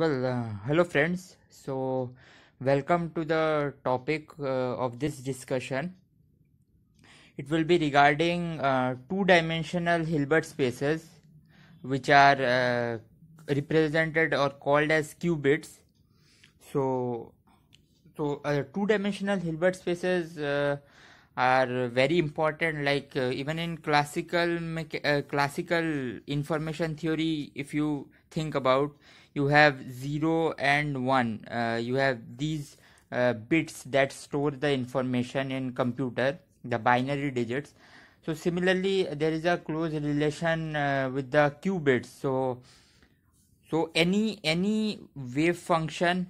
well uh, hello friends so welcome to the topic uh, of this discussion it will be regarding uh, two dimensional hilbert spaces which are uh, represented or called as qubits so so uh, two dimensional hilbert spaces uh, are very important like uh, even in classical uh, classical information theory if you think about you have 0 and 1 uh, you have these uh, bits that store the information in computer the binary digits so similarly there is a close relation uh, with the qubits so so any any wave function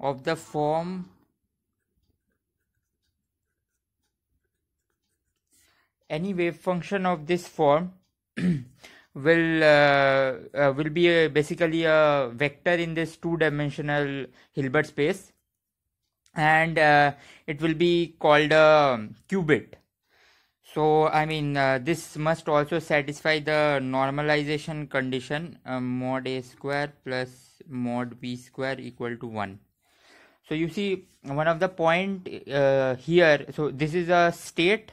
of the form any wave function of this form will uh, uh, will be a, uh, basically a vector in this two dimensional hilbert space and uh, it will be called a qubit so i mean uh, this must also satisfy the normalization condition uh, mod a square plus mod b square equal to 1 so you see one of the point here so this is a state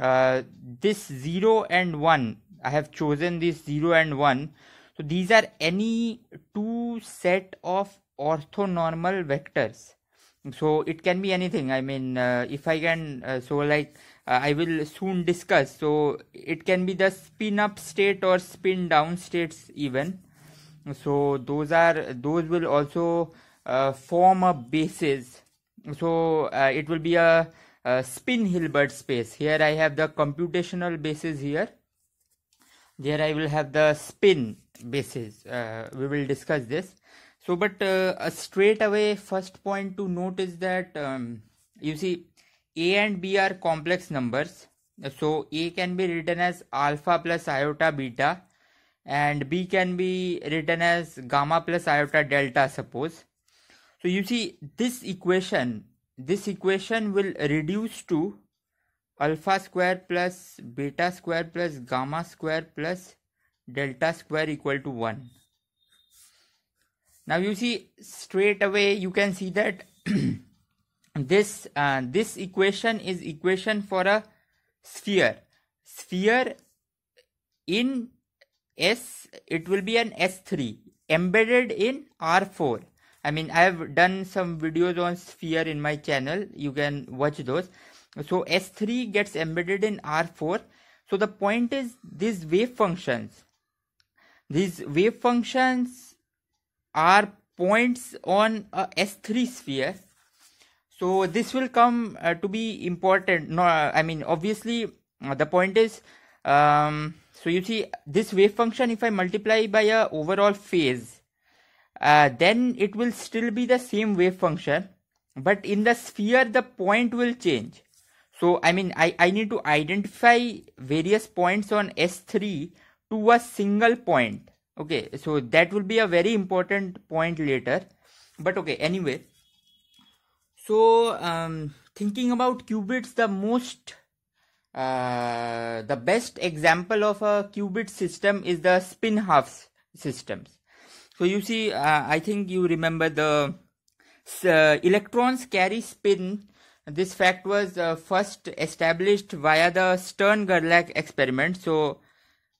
uh, this 0 and 1 I have chosen this 0 and 1 so these are any two set of orthonormal vectors so it can be anything I mean uh, if I can uh, so like uh, I will soon discuss so it can be the spin up state or spin down states even so those are those will also uh, form a basis so it will be a uh, spin Hilbert space. Here I have the computational basis here. There I will have the spin basis. Uh, we will discuss this. So, but uh, a straight away first point to note is that um, you see A and B are complex numbers. So, A can be written as alpha plus iota beta and B can be written as gamma plus iota delta suppose. So, you see this equation this equation will reduce to alpha square plus beta square plus gamma square plus delta square equal to 1. Now you see straight away you can see that this uh, this equation is equation for a sphere. Sphere in S it will be an S3 embedded in R4 I mean, I have done some videos on Sphere in my channel. You can watch those. So S3 gets embedded in R4. So the point is these wave functions. These wave functions are points on a S3 sphere. So this will come uh, to be important. No, I mean, obviously uh, the point is, um, so you see this wave function, if I multiply by a overall phase, uh, then it will still be the same wave function but in the sphere the point will change so i mean i i need to identify various points on s3 to a single point okay so that will be a very important point later but okay anyway so um, thinking about qubits the most uh, the best example of a qubit system is the spin half systems so you see, uh, I think you remember the uh, electrons carry spin. This fact was uh, first established via the Stern-Gerlach experiment. So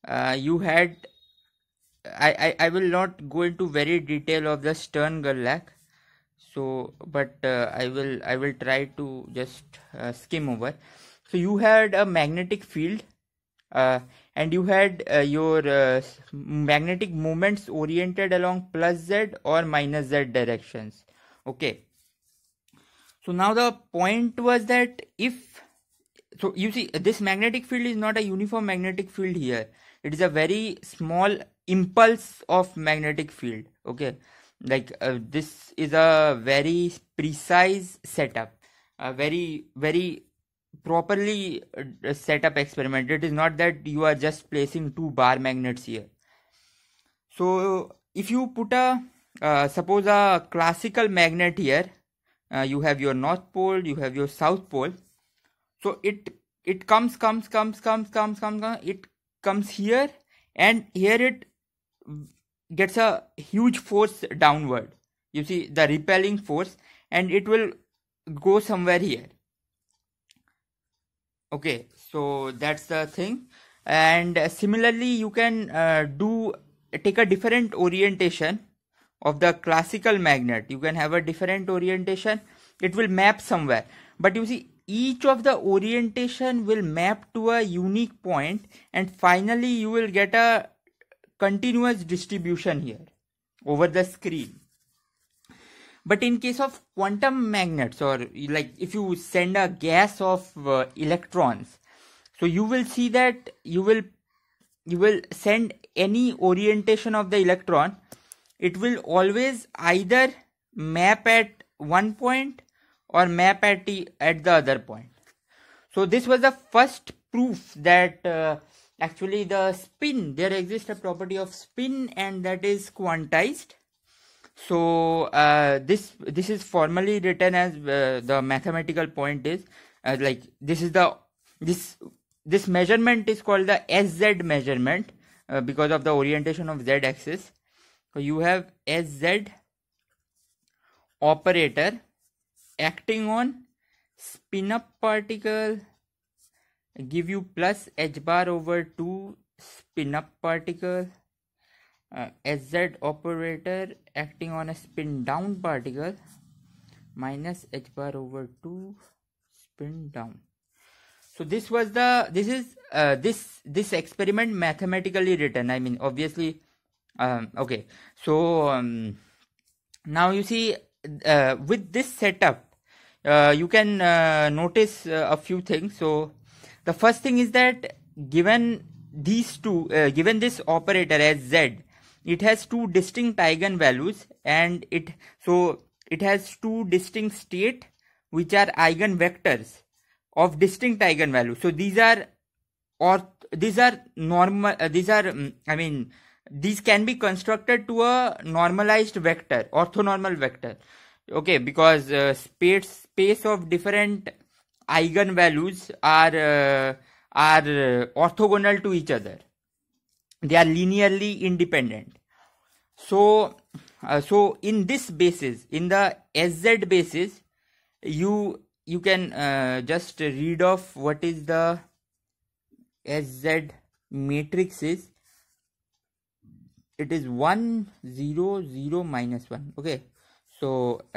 uh, you had, I, I, I, will not go into very detail of the Stern-Gerlach. So, but uh, I will I will try to just uh, skim over. So you had a magnetic field uh, and you had uh, your uh, magnetic moments oriented along plus z or minus z directions okay so now the point was that if so you see this magnetic field is not a uniform magnetic field here it is a very small impulse of magnetic field okay like uh, this is a very precise setup a very very properly uh, set up experiment it is not that you are just placing two bar magnets here so if you put a uh, suppose a classical magnet here uh, you have your north pole you have your south pole so it it comes comes comes comes comes comes, comes it comes here and here it gets a huge force downward you see the repelling force and it will go somewhere here okay so that's the thing and similarly you can uh, do take a different orientation of the classical magnet you can have a different orientation it will map somewhere but you see each of the orientation will map to a unique point and finally you will get a continuous distribution here over the screen but in case of quantum magnets or like if you send a gas of uh, electrons, so you will see that you will you will send any orientation of the electron, it will always either map at one point or map at the, at the other point. So this was the first proof that uh, actually the spin, there exists a property of spin and that is quantized. So uh, this this is formally written as uh, the mathematical point is uh, like this is the this this measurement is called the SZ measurement uh, because of the orientation of Z axis. So you have SZ operator acting on spin up particle give you plus h bar over 2 spin up particle uh, sz operator acting on a spin down particle minus h bar over 2 spin down so this was the this is uh, this this experiment mathematically written i mean obviously um, okay so um, now you see uh, with this setup uh, you can uh, notice uh, a few things so the first thing is that given these two uh, given this operator as z it has two distinct eigenvalues and it so it has two distinct state which are eigenvectors of distinct eigenvalues so these are or these are normal uh, these are um, i mean these can be constructed to a normalized vector orthonormal vector okay because uh, space space of different eigenvalues are uh, are uh, orthogonal to each other they are linearly independent so uh, so in this basis in the sz basis you you can uh, just read off what is the sz matrix is it is 1 0 0 minus 1 okay so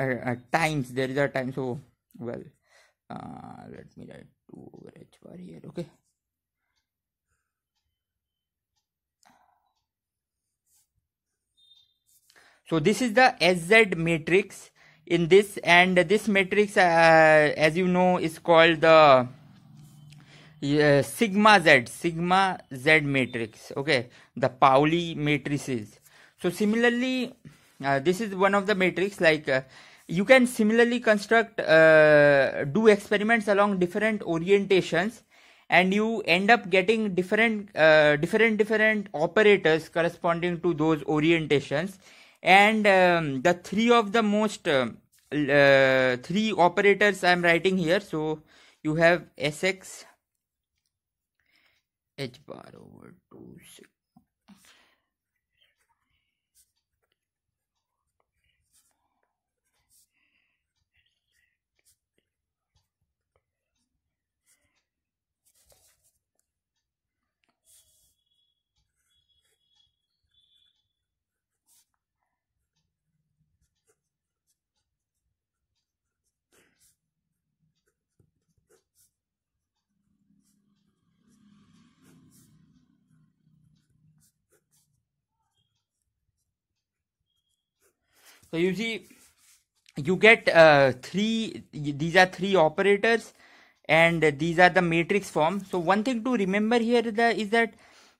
uh, uh times there is a time so well uh, let me write 2 over h bar here okay So this is the SZ matrix in this and this matrix uh, as you know is called the uh, sigma z sigma z matrix okay the pauli matrices so similarly uh, this is one of the matrix like uh, you can similarly construct uh, do experiments along different orientations and you end up getting different uh, different different operators corresponding to those orientations and um, the three of the most uh, uh, three operators i'm writing here so you have sx h bar over 2 6 so you see you get uh, three these are three operators and these are the matrix form so one thing to remember here the, is that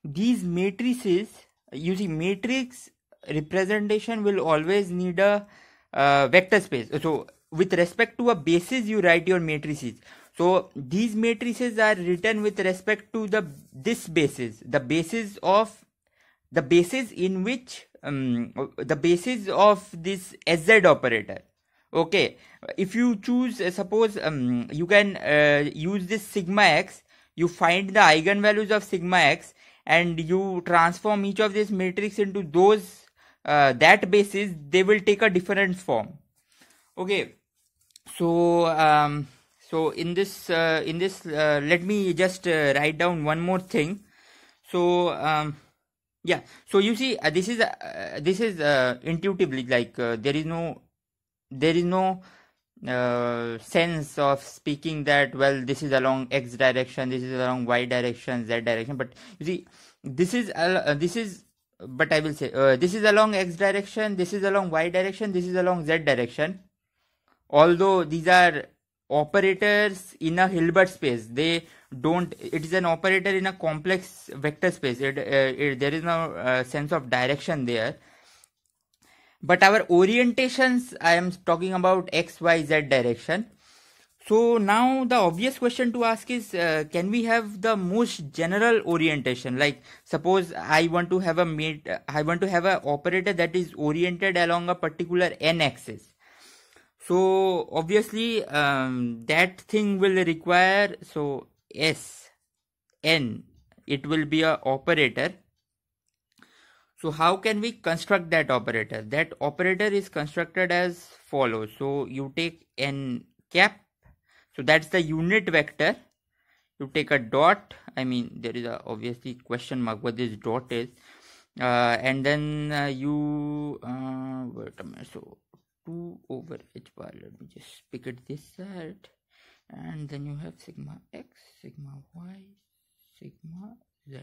these matrices you see matrix representation will always need a uh, vector space so with respect to a basis you write your matrices so these matrices are written with respect to the this basis the basis of the basis in which um, the basis of this sz operator okay if you choose uh, suppose um, you can uh, use this sigma x you find the eigenvalues of sigma x and you transform each of these matrix into those uh, that basis they will take a different form okay so um, so in this uh, in this uh, let me just write down one more thing so um, yeah so you see uh, this is uh, uh this is uh, intuitively like uh, there is no there is no uh, sense of speaking that well this is along x direction this is along y direction z direction but you see this is this is but i will say this is along x direction this is along y direction this is along z direction although these are operators in a hilbert space they don't it is an operator in a complex vector space it, uh, it there is no uh, sense of direction there but our orientations i am talking about x y z direction so now the obvious question to ask is uh, can we have the most general orientation like suppose i want to have a mate i want to have an operator that is oriented along a particular n axis so obviously um, that thing will require so s n it will be a operator so how can we construct that operator that operator is constructed as follows so you take n cap so that's the unit vector you take a dot i mean there is a obviously question mark what this dot is uh, and then uh, you uh, wait a minute so 2 over h bar let me just pick it this side and then you have sigma x sigma y sigma z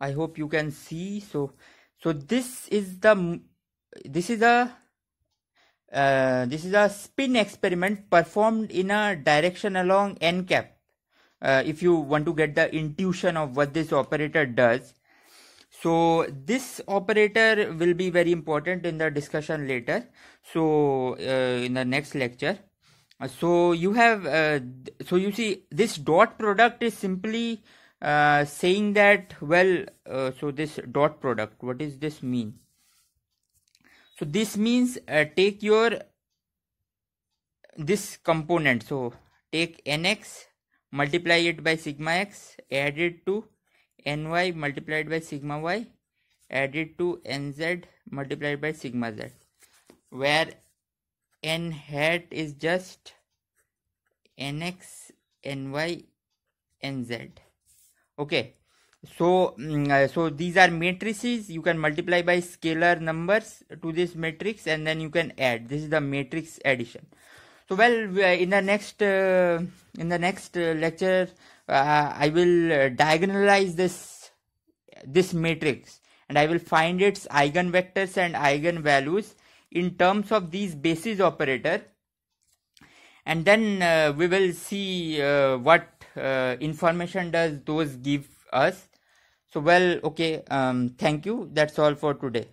i hope you can see so so this is the this is a uh, this is a spin experiment performed in a direction along n cap uh, if you want to get the intuition of what this operator does so this operator will be very important in the discussion later so uh, in the next lecture so you have uh, so you see this dot product is simply uh, saying that well uh, so this dot product what does this mean so this means uh, take your this component so take nx multiply it by sigma x add it to ny multiplied by sigma y added to nz multiplied by sigma z where n hat is just nx ny nz okay so mm, uh, so these are matrices you can multiply by scalar numbers to this matrix and then you can add this is the matrix addition so well in the next uh, in the next uh, lecture uh, I will uh, diagonalize this this matrix and I will find its eigenvectors and eigenvalues in terms of these basis operator and then uh, we will see uh, what uh, information does those give us so well okay um, thank you that's all for today